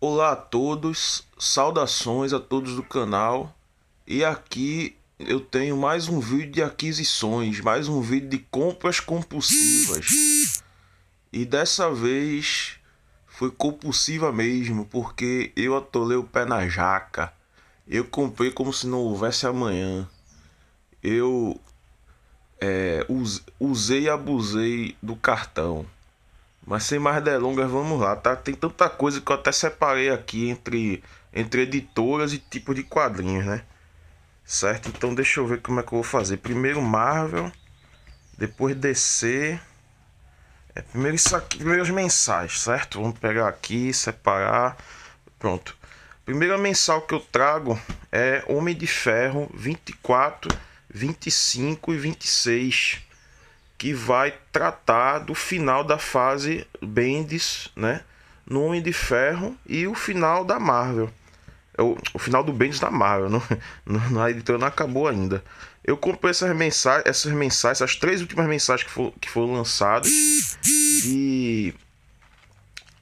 Olá a todos, saudações a todos do canal. E aqui eu tenho mais um vídeo de aquisições, mais um vídeo de compras compulsivas. E dessa vez foi compulsiva mesmo, porque eu atolei o pé na jaca. Eu comprei como se não houvesse amanhã. Eu é, usei e abusei do cartão. Mas sem mais delongas, vamos lá, tá? Tem tanta coisa que eu até separei aqui entre, entre editoras e tipos de quadrinhos, né? Certo? Então deixa eu ver como é que eu vou fazer. Primeiro Marvel, depois DC. É, primeiro isso aqui, primeiro as mensais, certo? Vamos pegar aqui, separar. Pronto. Primeira mensal que eu trago é Homem de Ferro 24, 25 e 26 que vai tratar do final da fase Bendis, né? No Homem de Ferro e o final da Marvel. É o, o final do Bendis da Marvel, não, não, a editora não acabou ainda. Eu comprei essas mensagens, essas mensagens, três últimas mensagens que, for, que foram lançadas. E.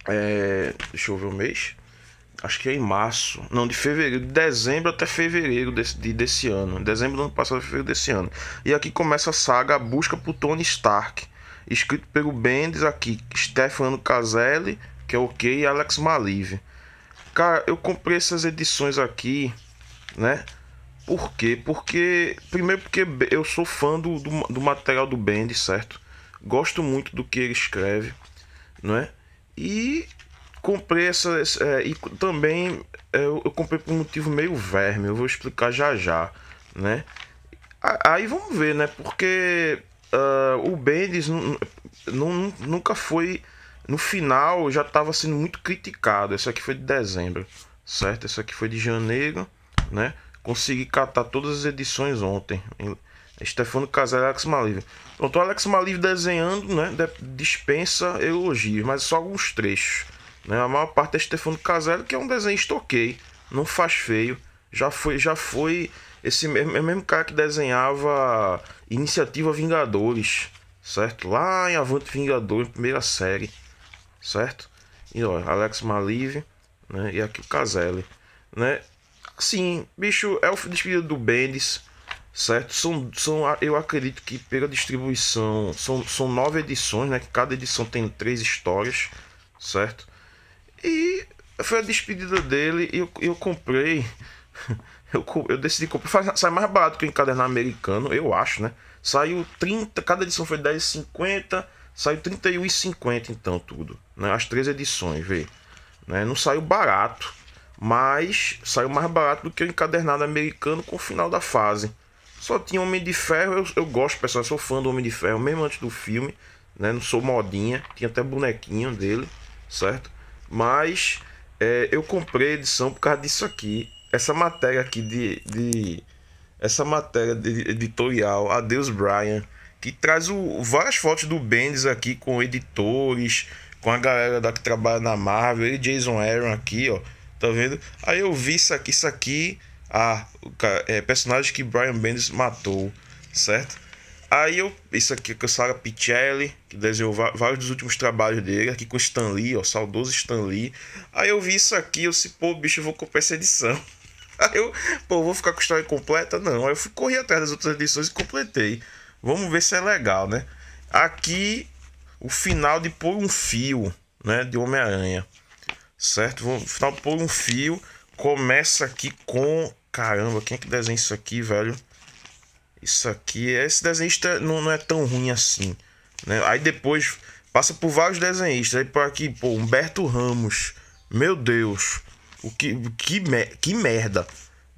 É, deixa eu ver o mês acho que é em março, não, de fevereiro, de dezembro até fevereiro desse, de, desse ano, dezembro do ano passado, fevereiro desse ano. E aqui começa a saga A Busca por Tony Stark, escrito pelo Bendis aqui, Stefano Caselli, que é ok, e Alex Malive. Cara, eu comprei essas edições aqui, né? Por quê? Porque, primeiro porque eu sou fã do, do, do material do Bendis, certo? Gosto muito do que ele escreve, não é? E comprei essa É, e também é, eu, eu, comprei por um motivo meio verme, eu vou explicar já já, né? Aí vamos ver, né? Porque uh, o Bendis nunca foi. No final já estava sendo muito criticado. Essa aqui foi de dezembro, certo? Essa aqui foi de janeiro, né? Consegui catar todas as edições ontem. Stefano Casal e Alex Malive. Pronto, Alex Malive desenhando, né? Dispensa elogios, mas só alguns trechos. Né? A maior parte é Stefano Caselli, que é um desenhista ok, não faz feio. Já foi, já foi esse mesmo, é mesmo cara que desenhava Iniciativa Vingadores, certo? Lá em Avante Vingadores, primeira série, certo? E ó, Alex Malive, né? E aqui o Caselli, né? sim bicho, é o despedido do Bendis, certo? São, são, eu acredito que pela distribuição, são, são nove edições, né? Cada edição tem três histórias, certo? E foi a despedida dele e eu, eu comprei. Eu, eu decidi comprar. Sai mais barato que o encadernado americano, eu acho, né? Saiu 30, cada edição foi 10,50, saiu 31,50 então tudo, né? As três edições, vê. Né? Não saiu barato, mas saiu mais barato do que o encadernado americano com o final da fase. Só tinha Homem de Ferro, eu, eu gosto, pessoal, sou fã do Homem de Ferro, mesmo antes do filme, né? Não sou modinha, tinha até bonequinho dele, certo? Mas é, eu comprei a edição por causa disso aqui. Essa matéria aqui de. de essa matéria de editorial, Adeus Brian, que traz o, várias fotos do Bendis aqui com editores, com a galera da que trabalha na Marvel, e Jason Aaron aqui, ó. Tá vendo? Aí eu vi isso aqui, isso aqui. a é, personagem que Brian Bendis matou, certo? Aí eu, isso aqui com o Sara Pichelli, que desenhou vários dos últimos trabalhos dele, aqui com o Stan Lee, ó, saudoso Stan Lee. Aí eu vi isso aqui, eu disse, pô, bicho, eu vou comprar essa edição. Aí eu, pô, vou ficar com a história completa? Não. Aí eu fui correr atrás das outras edições e completei. Vamos ver se é legal, né? Aqui, o final de Por um Fio, né, de Homem-Aranha. Certo? O final de Por um Fio começa aqui com. Caramba, quem é que desenha isso aqui, velho? isso aqui, esse desenhista tá, não, não é tão ruim assim. Né? Aí depois passa por vários desenhistas. Aí por aqui, pô, Humberto Ramos. Meu Deus. O que, que, que merda.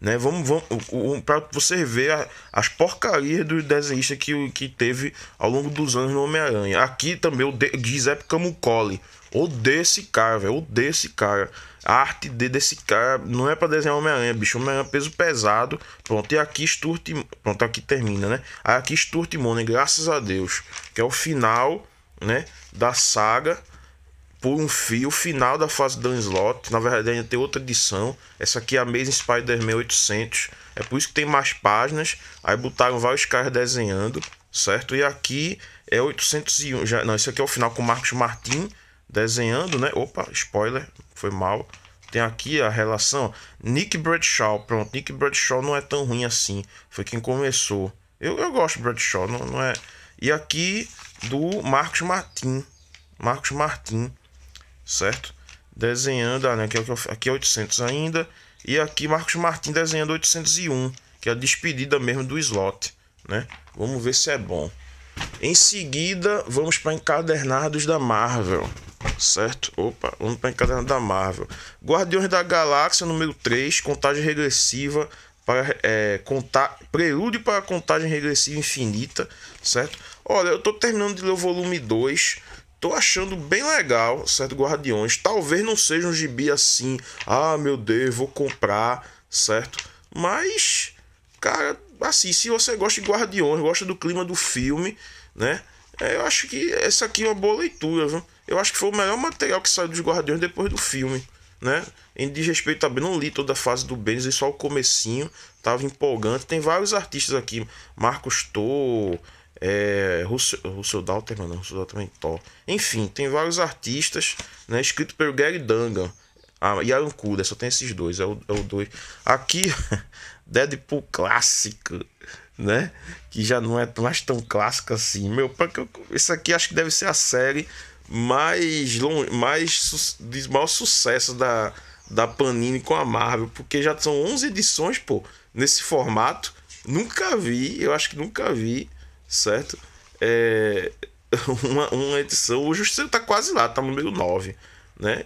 Né? Vamos, vamos para você ver as porcarias do desenhista que, que teve ao longo dos anos no Homem-Aranha. Aqui também o de, Giuseppe Camucoli. Odeio esse cara, velho. Odeio esse cara. A arte de, desse cara não é para desenhar Homem-Aranha, bicho. Homem-Aranha é peso pesado. Pronto, e aqui Sturt. Pronto, aqui termina, né? Aqui Sturt Money, graças a Deus. Que é o final, né? Da saga por um fio, final da fase do Slot. Na verdade, ainda tem outra edição. Essa aqui é a Amazing Spider-Man 800. É por isso que tem mais páginas. Aí botaram vários caras desenhando, certo? E aqui é 801. Já, não, esse aqui é o final com Marcos Martin desenhando, né? Opa, spoiler, foi mal. Tem aqui a relação Nick Bradshaw. Pronto, Nick Bradshaw não é tão ruim assim. Foi quem começou. Eu, eu gosto de Bradshaw, não, não é. E aqui do Marcos Martin, Marcos Martin certo? Desenhando, ah, né, aqui, é aqui é 800 ainda, e aqui Marcos Martins desenhando 801, que é a despedida mesmo do slot, né? Vamos ver se é bom. Em seguida, vamos para encadernados da Marvel, certo? Opa, vamos para encadernado da Marvel. Guardiões da Galáxia, número 3, contagem regressiva para é, contar prelúdio para contagem regressiva infinita, certo? Olha, eu estou terminando de ler o volume 2 Tô achando bem legal, certo? Guardiões. Talvez não seja um gibi assim. Ah, meu Deus, vou comprar, certo? Mas, cara, assim, se você gosta de Guardiões, gosta do clima do filme, né? É, eu acho que essa aqui é uma boa leitura, viu? Eu acho que foi o melhor material que saiu dos Guardiões depois do filme, né? Em desrespeito também, não li toda a fase do Benz, só o comecinho, tava empolgante. Tem vários artistas aqui, Marcos Tô, é, Russell, Russell Dalterman, não, né? Russell também top. Enfim, tem vários artistas, né, escrito pelo Gary Dungan ah, e Aaron Kuda, só tem esses dois, é o, é o dois. Aqui, Deadpool clássico, né, que já não é mais tão clássico assim. Meu, isso aqui acho que deve ser a série mais, longe, mais de maior sucesso da, da Panini com a Marvel, porque já são 11 edições, pô, nesse formato. Nunca vi, eu acho que nunca vi certo? É, uma, uma edição, o Justiceiro tá quase lá, tá no meio 9, né?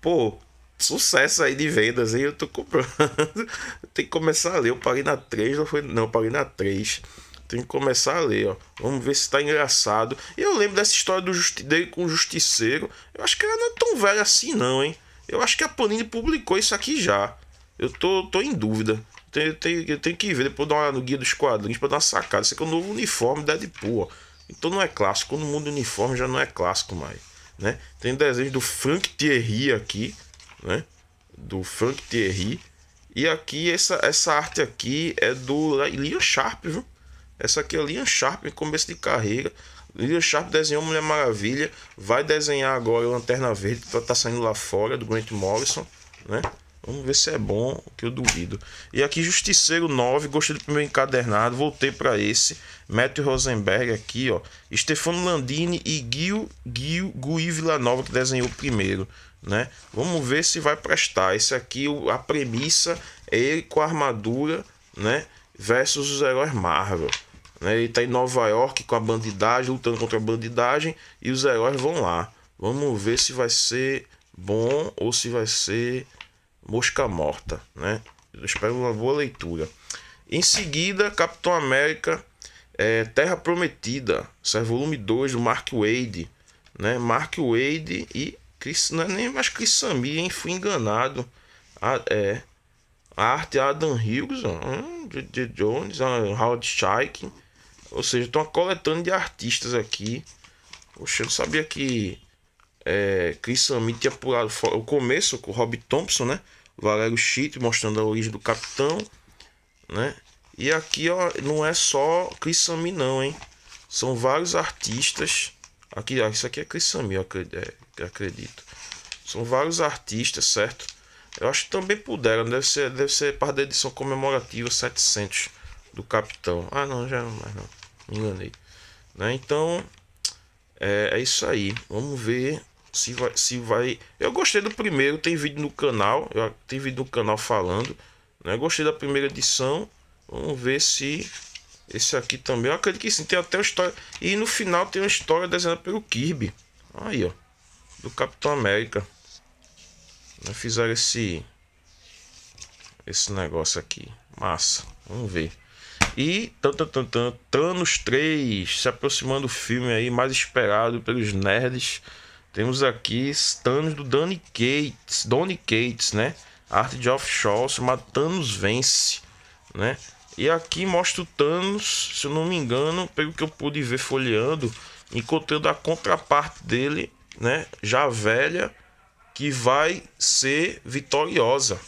Pô, sucesso aí de vendas aí, eu tô comprando. Tem que começar a ler, eu parei na 3, não foi, não, parei na 3. Tem que começar a ler, ó. Vamos ver se tá engraçado. E eu lembro dessa história do justi dele com o Justiceiro. Eu acho que ela não é tão velha assim, não, hein? Eu acho que a Panini publicou isso aqui já. Eu tô, tô em dúvida. Tem, tem, tem que ver, depois dar uma olhada no guia dos quadrinhos pra dar uma sacada. Isso aqui é o novo uniforme da Deadpool, ó. Então não é clássico. No mundo uniforme já não é clássico mais, né? Tem desenho do Frank Thierry aqui, né? Do Frank Thierry. E aqui, essa, essa arte aqui é do Lian Sharp, viu? Essa aqui é Lian Sharp, começo de carreira. Lian Sharp desenhou Mulher Maravilha. Vai desenhar agora o Lanterna Verde, que tá, tá saindo lá fora, do Grant Morrison, né? Vamos ver se é bom, que eu duvido. E aqui, Justiceiro 9, gostei do primeiro encadernado, voltei para esse. Matthew Rosenberg aqui, ó. Stefano Landini e Gil, Gil Gui Villanova, que desenhou o primeiro, né? Vamos ver se vai prestar. Esse aqui, a premissa é ele com a armadura, né? Versus os heróis Marvel. Né? Ele tá em Nova York com a bandidagem, lutando contra a bandidagem, e os heróis vão lá. Vamos ver se vai ser bom ou se vai ser Mosca Morta, né? Eu espero uma boa leitura. Em seguida, Capitão América, é, Terra Prometida, isso é volume 2 do Mark Wade, né? Mark Wade e Chris, não é nem mais Chris Samir, hein? Fui enganado. é, a arte é Adam Hughes, hum, Jones, Howard Shaik. Ou seja, estão coletando de artistas aqui. Poxa, eu não sabia que é, Chris Sami tinha pulado fora. O começo com o Rob Thompson, né? Valério Chito mostrando a origem do capitão, né? E aqui, ó, não é só Chris Sami não, hein? São vários artistas. Aqui, ó, isso aqui é Chris Sami, é, eu acredito. São vários artistas, certo? Eu acho que também puderam, deve ser, deve ser parte da edição comemorativa 700 do Capitão. Ah, não, já não, é mas não, me enganei. Né? Então, é, é isso aí. Vamos ver se vai, se vai. Eu gostei do primeiro, tem vídeo no canal, eu, tem vídeo no canal falando, né? Gostei da primeira edição. Vamos ver se esse aqui também. Eu acredito que sim, tem até uma história. E no final tem uma história desenhada pelo Kirby. Aí, ó. Do Capitão América. Né? Fizeram esse. Esse negócio aqui. Massa. Vamos ver. E tan, tan, tan, Thanos 3 se aproximando do filme aí mais esperado pelos nerds. Temos aqui Stannis do Danny Cates, Donny Cates, né? Arte de Offshore, chamado Thanos Vence, né? E aqui mostra o Thanos, se eu não me engano, pelo que eu pude ver folheando, encontrando a contraparte dele, né? Já velha, que vai ser vitoriosa.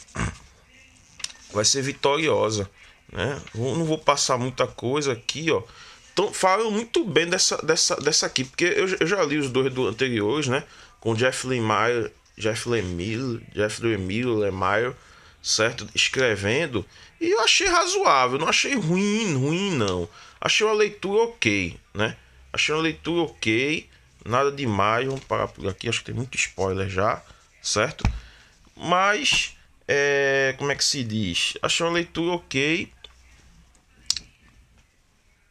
Vai ser vitoriosa, né? Eu não vou passar muita coisa aqui, ó tão, falam muito bem dessa, dessa, dessa aqui, porque eu, eu já li os dois do anteriores, né? Com Jeff Lemire, Jeff Lemire, Jeff Lemire, Lemire, certo? Escrevendo. E eu achei razoável, não achei ruim, ruim não. Achei uma leitura ok, né? Achei uma leitura ok, nada demais. Vamos parar por aqui, acho que tem muito spoiler já, certo? Mas, é, como é que se diz? Achei uma leitura ok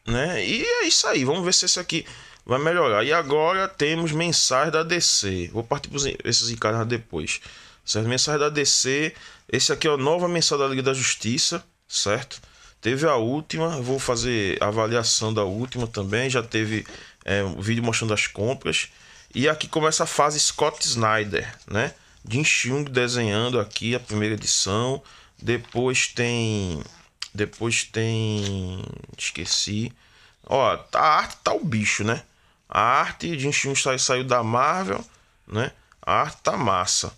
né? E é isso aí, vamos ver se esse aqui vai melhorar. E agora temos mensagens da DC. Vou partir para esses encarnados depois. Certo? mensagem da DC. Esse aqui é a nova mensagem da Liga da Justiça, certo? Teve a última, vou fazer avaliação da última também. Já teve é, um vídeo mostrando as compras. E aqui começa a fase Scott Snyder, né? Jin Chung desenhando aqui a primeira edição. Depois tem depois tem. Esqueci. Ó, a arte tá o bicho, né? A arte de sai saiu da Marvel, né? A arte tá massa.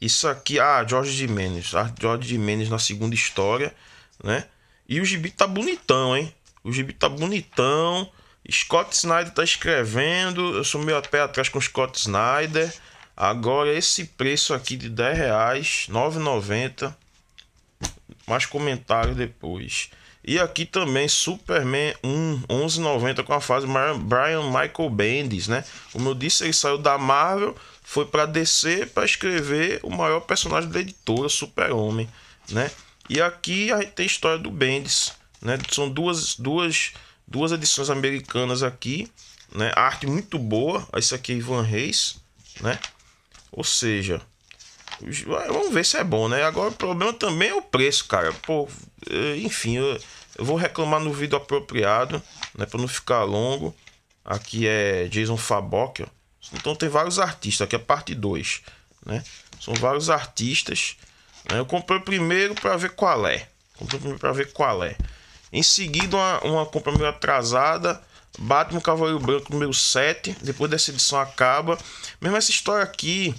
Isso aqui, ah, George Jimenez. A arte de George Jimenez na segunda história, né? E o gibi tá bonitão, hein? O gibi tá bonitão. Scott Snyder tá escrevendo. Eu sou meio a pé atrás com Scott Snyder. Agora esse preço aqui de 10 reais, mais comentários depois. E aqui também Superman 1 1190 com a fase Brian Michael Bendis, né? Como eu disse, ele saiu da Marvel, foi para DC para escrever o maior personagem da editora, Super-Homem, né? E aqui a gente tem a história do Bendis, né? São duas, duas, duas edições americanas aqui, né? A arte muito boa, esse aqui é Ivan Reis, né? Ou seja, Vamos ver se é bom, né? Agora o problema também é o preço, cara. Pô, é, enfim, eu, eu vou reclamar no vídeo apropriado, né? Pra não ficar longo. Aqui é Jason Fabok, ó. Então tem vários artistas, aqui é parte 2, né? São vários artistas. Né? Eu comprei o primeiro para ver qual é. Comprei o primeiro pra ver qual é. Em seguida, uma, uma compra meio atrasada. Batman Cavaleiro Branco número 7. Depois dessa edição acaba. Mesmo essa história aqui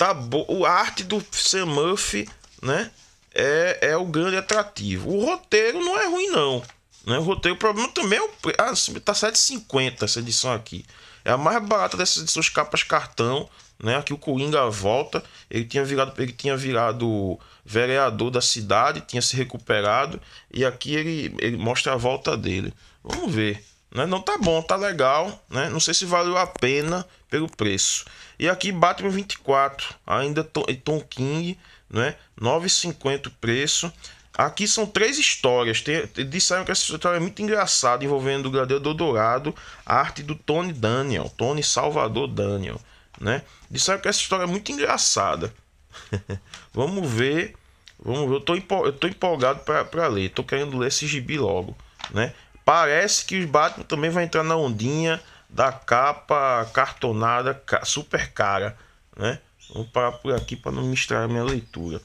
tá bo... a arte do Sam Murphy, né? É, é o grande atrativo. O roteiro não é ruim, não. Né? O roteiro, o problema também é o. Ah, tá 7,50 essa edição aqui. É a mais barata dessas edições capas cartão. Né? Aqui o Coringa volta. Ele tinha virado, ele tinha virado vereador da cidade, tinha se recuperado. E aqui ele, ele mostra a volta dele. Vamos ver. Né? Não tá bom, tá legal, né? Não sei se valeu a pena pelo preço. E aqui Batman 24, ainda Tom, Tom King, né? 9,50 o preço. Aqui são três histórias. Tem, disseram que essa história é muito engraçada, envolvendo o Gladiador Dourado, a arte do Tony Daniel, Tony Salvador Daniel. Né? Disseram que essa história é muito engraçada. Vamos ver. Vamos ver. Eu tô, eu tô empolgado para ler. Tô querendo ler esse gibi logo. Né? Parece que o Batman também vai entrar na ondinha da capa cartonada super cara, né? Vou parar por aqui para não misturar minha leitura.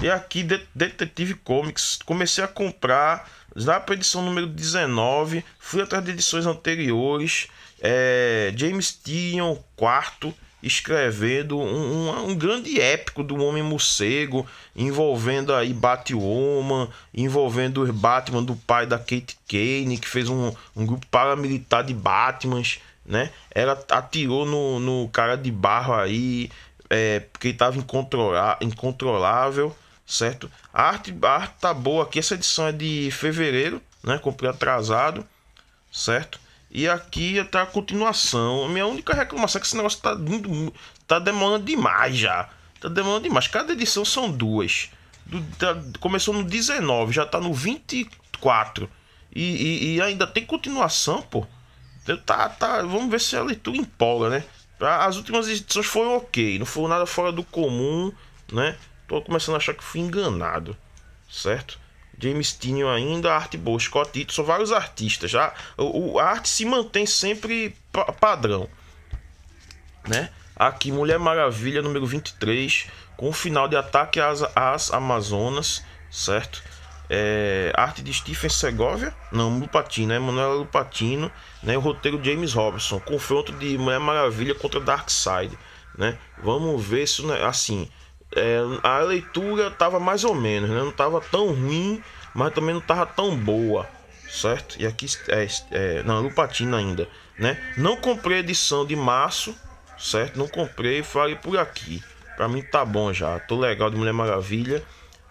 E aqui, Detective Comics, comecei a comprar na edição número 19, fui atrás de edições anteriores, é, James Tion IV, escrevendo um, um, um grande épico do Homem Morcego, envolvendo aí Batwoman, envolvendo o Batman do pai da Kate Kane, que fez um, um grupo paramilitar de Batmans, né? Ela atirou no, no cara de barro aí, é, porque estava incontrolável, incontrolável, certo? A arte, a arte tá boa aqui, essa edição é de fevereiro, né? Comprei atrasado, certo? E aqui até tá a continuação. A minha única reclamação é que esse negócio tá, tá demorando demais já. Tá demorando demais. Cada edição são duas. Do, tá, começou no 19, já tá no 24. E, e, e ainda tem continuação, pô. Tá, tá, vamos ver se a leitura empolga, né? As últimas edições foram ok, não foi nada fora do comum, né? Tô começando a achar que fui enganado, certo? James Tinion ainda, arte Boa, Scott Ito, são vários artistas. Já tá? o, o a arte se mantém sempre padrão, né? Aqui Mulher Maravilha número 23, com o final de Ataque às, às Amazonas, certo? É, arte de Stephen Segovia, não, Lupatino, é Manuela Lupatino, né? O roteiro de James Robson, confronto de Mulher Maravilha contra Darkseid, né? Vamos ver se, né, assim, é, a leitura estava mais ou menos, né? não estava tão ruim, mas também não estava tão boa, certo? E aqui é, é, não, Lupatina ainda, né? Não comprei edição de março, certo? Não comprei, falei por aqui. Para mim tá bom já, tô legal de Mulher Maravilha,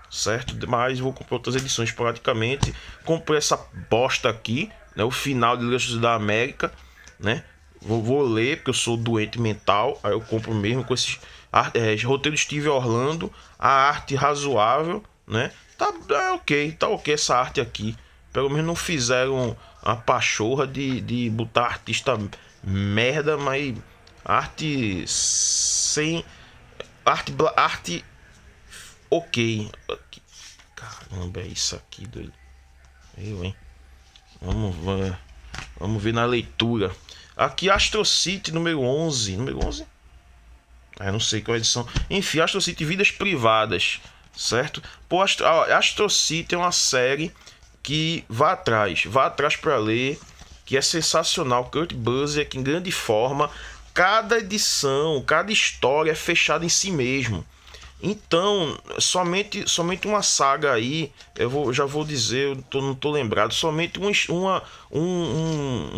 certo? Mas vou comprar outras edições praticamente. Comprei essa bosta aqui, né? O final de Legends da América, né? Vou, vou ler porque eu sou doente mental, aí eu compro mesmo com esses é, roteiro Steve Orlando, a arte razoável, né? Tá, é ok, tá ok essa arte aqui. Pelo menos não fizeram a pachorra de, de botar artista merda, mas arte sem. Arte. Arte. Ok. Caramba, é isso aqui, doido. Eu, hein? Vamos, vamos, vamos ver na leitura. Aqui, Astro City número 11. Número 11? É, não sei qual é edição. Enfim, City Vidas Privadas, certo? Pô, Astro, City é uma série que vá atrás, vá atrás para ler, que é sensacional. Kurt Busiek em grande forma. Cada edição, cada história é fechada em si mesmo. Então, somente somente uma saga aí, eu vou, já vou dizer, eu tô, não tô lembrado, somente um, uma, um, um,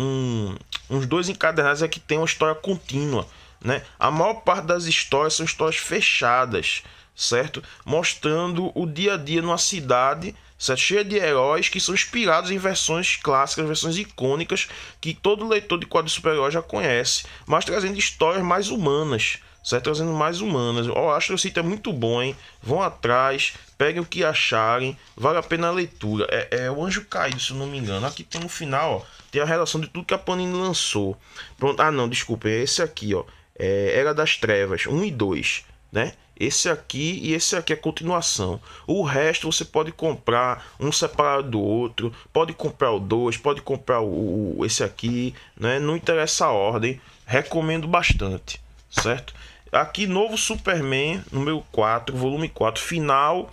um uns dois encadernados é que tem uma história contínua. Né? A maior parte das histórias são histórias fechadas, certo? Mostrando o dia a dia numa cidade certo? cheia de heróis que são inspirados em versões clássicas, versões icônicas que todo leitor de quadro super já conhece, mas trazendo histórias mais humanas. Certo? Trazendo mais humanas. O Astro City é muito bom, hein? Vão atrás, peguem o que acharem, vale a pena a leitura. É, é o Anjo Caído, se eu não me engano. Aqui tem no final, ó, tem a relação de tudo que a Panini lançou. Pronto, ah não, desculpem, é esse aqui, ó é, Era das Trevas 1 e 2, né? Esse aqui e esse aqui é continuação. O resto você pode comprar um separado do outro, pode comprar o 2, pode comprar o, o, esse aqui, né? Não interessa a ordem, recomendo bastante, certo? Aqui novo Superman, número 4, volume 4, final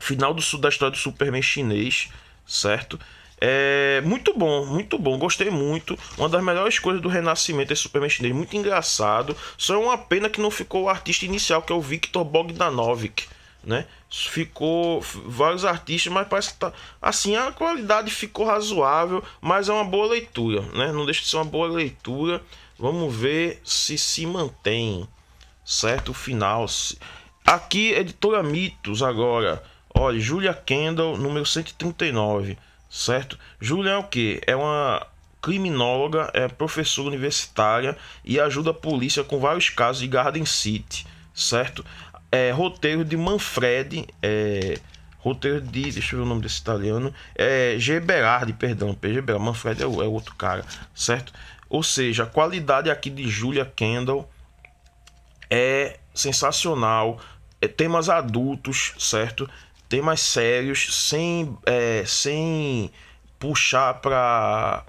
final do da história do Superman chinês, certo? É muito bom, muito bom, gostei muito. Uma das melhores coisas do Renascimento é Superman chinês, muito engraçado. Só é uma pena que não ficou o artista inicial, que é o Victor Bogdanovic, né? Ficou vários artistas, mas parece que tá assim, a qualidade ficou razoável, mas é uma boa leitura, né? Não deixa de ser uma boa leitura. Vamos ver se se mantém, certo? O final. Aqui, editora Mitos agora. Olha, Julia Kendall, número 139 certo? Júlia é o que? É uma criminóloga, é professora universitária e ajuda a polícia com vários casos de Garden City, certo? É roteiro de Manfred, é, roteiro de, deixa eu ver o nome desse italiano, é G. perdão, PG Berardi, Manfred é, o, é outro cara, certo? Ou seja, a qualidade aqui de Julia Kendall é sensacional, é, temas adultos, certo? temas sérios, sem, é, sem puxar para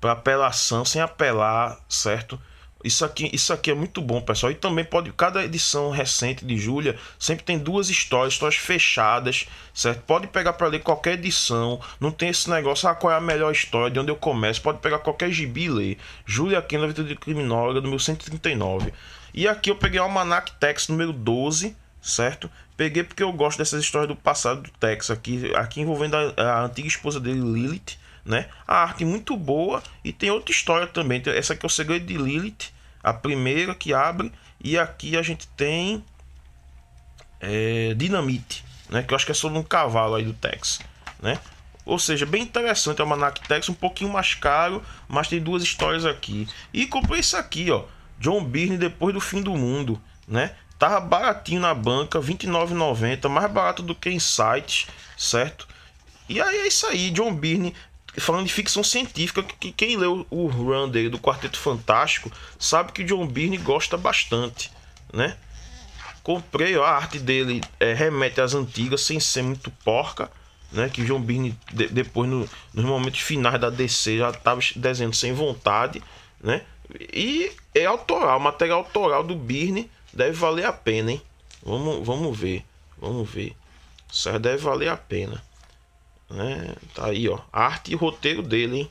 para apelação, sem apelar, certo? Isso aqui, isso aqui é muito bom, pessoal. E também pode, cada edição recente de Júlia sempre tem duas histórias, histórias fechadas, certo? Pode pegar para ler qualquer edição, não tem esse negócio, ah, qual é a melhor história, de onde eu começo. Pode pegar qualquer gibi e ler. Júlia aqui na Vida de Criminóloga, número 139. E aqui eu peguei o Almanac Tex número 12, certo? Peguei porque eu gosto dessas histórias do passado do Tex aqui, aqui envolvendo a, a antiga esposa dele, Lilith, né? A arte muito boa e tem outra história também. essa aqui é o segredo de Lilith, a primeira que abre e aqui a gente tem é, Dinamite, né? Que eu acho que é sobre um cavalo aí do Tex, né? Ou seja, bem interessante, é manac Texas um pouquinho mais caro, mas tem duas histórias aqui. E comprei isso aqui, ó. John Byrne depois do fim do mundo, né? Tava baratinho na banca, R$29,90, mais barato do que em sites, certo? E aí é isso aí, John Byrne falando de ficção científica, que quem leu o run dele do Quarteto Fantástico sabe que o John Byrne gosta bastante, né? Comprei, ó, a arte dele é, remete às antigas, sem ser muito porca, né? Que John Byrne, de, depois, no, nos momentos finais da DC, já estava desenhando sem vontade, né? E é autoral, material autoral do Byrne, deve valer a pena, hein? Vamos, vamos ver, vamos ver. Isso aí deve valer a pena. Né? Tá aí, ó. Arte e roteiro dele, hein?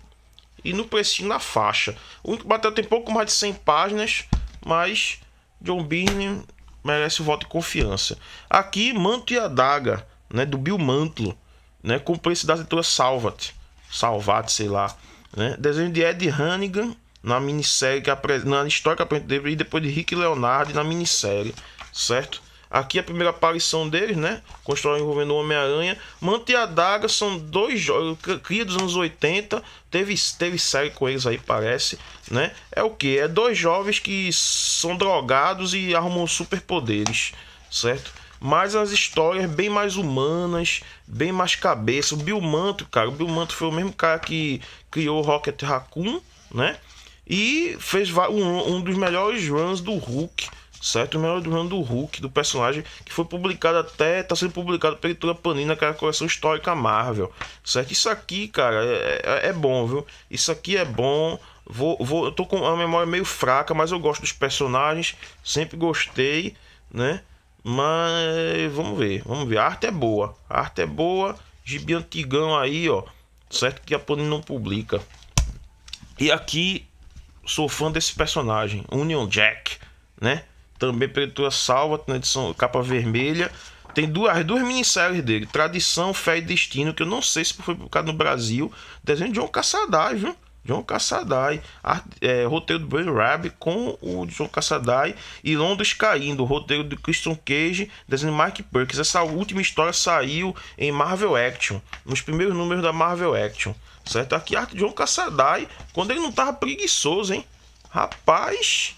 E no precinho na faixa. O único bateu tem pouco mais de 100 páginas, mas John Byrne merece o voto de confiança. Aqui, Manto e Adaga, né? Do Bill Mantlo, né? Com o preço da editora Salvat. Salvat, sei lá. Né? Desenho de Ed Hannigan na minissérie que apre... na história que apresenta e depois de Rick Leonardo na minissérie, certo? Aqui a primeira aparição deles, né? Constrói envolvendo o Homem-Aranha. Manta e a Daga são dois jogos. Cria dos anos 80. Teve, teve série com eles aí, parece. Né? É o que? É dois jovens que são drogados e arrumam superpoderes. Certo? Mas as histórias bem mais humanas, bem mais cabeça. O Bill Manto, cara. O Bill Manto foi o mesmo cara que criou o Rocket Raccoon, né? E fez um, um dos melhores runs do Hulk, certo? O melhor run do Hulk, do personagem, que foi publicado até, está sendo publicado pela editora Panini naquela é coleção histórica Marvel, certo? Isso aqui, cara, é, é, é bom, viu? Isso aqui é bom. Vou, vou, eu tô com a memória meio fraca, mas eu gosto dos personagens, sempre gostei, né? Mas vamos ver, vamos ver. A arte é boa, a arte é boa. Gibi antigão aí, ó, certo? Que a Panini não publica. E aqui Sou fã desse personagem, Union Jack, né? Também Pretura Salva, na edição capa vermelha. Tem duas, duas minisséries dele, Tradição, Fé e Destino, que eu não sei se foi publicado no Brasil. Desenho de John Cassaday, viu? John Cassaday, é, roteiro do Brad Rabb com o John Cassaday e Londres Caindo, roteiro do Christian Cage, desenho de Mike Perkins. Essa última história saiu em Marvel Action, nos primeiros números da Marvel Action. Certo? Aqui arte de João Cassadai, quando ele não tava preguiçoso, hein? Rapaz,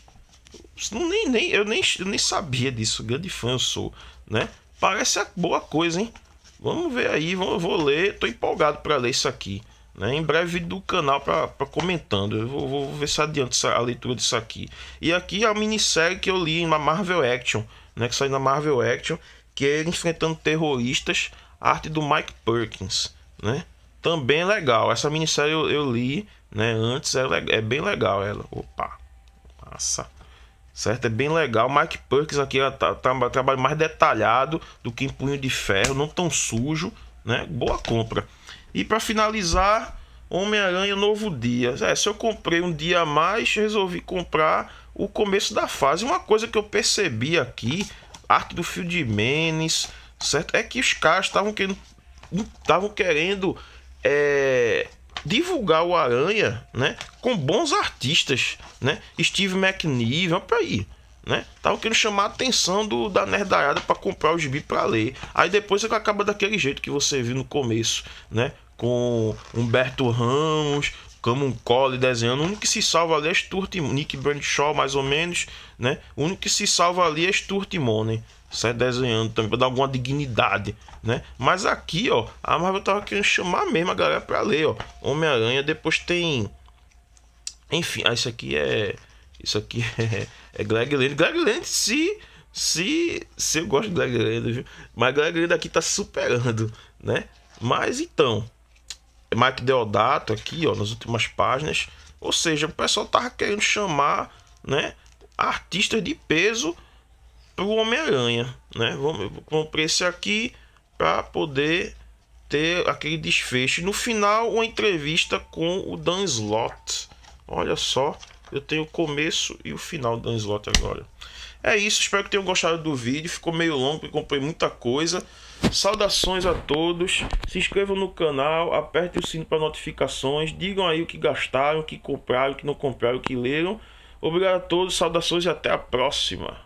nem, nem, eu, nem, eu nem sabia disso, grande fã eu sou, né? Parece a boa coisa, hein? Vamos ver aí, vamos, vou ler, tô empolgado para ler isso aqui. Né? Em breve vídeo do canal para comentando. Eu vou, vou, ver se adianta a leitura disso aqui. E aqui é a minissérie que eu li na Marvel Action, né? Que saiu na Marvel Action, que é Enfrentando Terroristas, arte do Mike Perkins, né? Também é legal. Essa minissérie eu, eu li, né? Antes é, é bem legal ela. Opa! Massa! certo? É bem legal. Mike Perks aqui ela tá, tá trabalho mais detalhado do que em Punho de Ferro, não tão sujo, né? Boa compra. E para finalizar, Homem-Aranha Novo Dia. É, se eu comprei um dia a mais, resolvi comprar o começo da fase. Uma coisa que eu percebi aqui, arte do Fio de Menes, certo? É que os caras estavam querendo estavam querendo é, divulgar o Aranha, né? Com bons artistas, né? Steve McNiven, para aí, né? Tava querendo chamar a atenção do, da nerdarada para comprar o gibi para ler. Aí depois ele é acaba daquele jeito que você viu no começo, né? Com Humberto Ramos, um Cole desenhando. O único que se salva ali é Sturt Nick Bradshaw, mais ou menos, né? O único que se salva ali é Sturt Money, né sai é desenhando também para dar alguma dignidade, né? Mas aqui, ó, a Marvel tava querendo chamar mesmo a galera para ler, ó. Homem-Aranha, depois tem enfim, ah, isso aqui é isso aqui é, é Greg Land. Greg Land se se se eu gosto de Greg Land, viu? Mas Greg Land aqui tá superando, né? Mas então, Mike Deodato aqui, ó, nas últimas páginas, ou seja, o pessoal tava querendo chamar, né, artistas de peso para o Homem-Aranha, né? Vamos, comprei esse aqui para poder ter aquele desfecho. No final, uma entrevista com o Dan Slott. Olha só, eu tenho o começo e o final do Dan Slott agora. É isso, espero que tenham gostado do vídeo. Ficou meio longo, porque comprei muita coisa. Saudações a todos. Se inscrevam no canal, apertem o sino para notificações. Digam aí o que gastaram, o que compraram, o que não compraram, o que leram. Obrigado a todos, saudações e até a próxima.